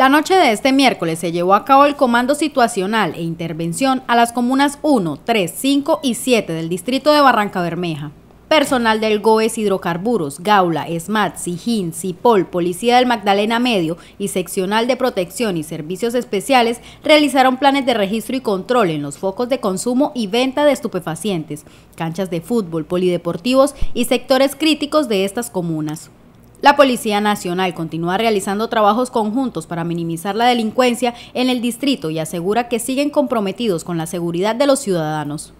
La noche de este miércoles se llevó a cabo el comando situacional e intervención a las comunas 1, 3, 5 y 7 del distrito de Barranca Bermeja. Personal del GOES Hidrocarburos, Gaula, ESMAT, SIJIN, CIPOL, Policía del Magdalena Medio y Seccional de Protección y Servicios Especiales realizaron planes de registro y control en los focos de consumo y venta de estupefacientes, canchas de fútbol, polideportivos y sectores críticos de estas comunas. La Policía Nacional continúa realizando trabajos conjuntos para minimizar la delincuencia en el distrito y asegura que siguen comprometidos con la seguridad de los ciudadanos.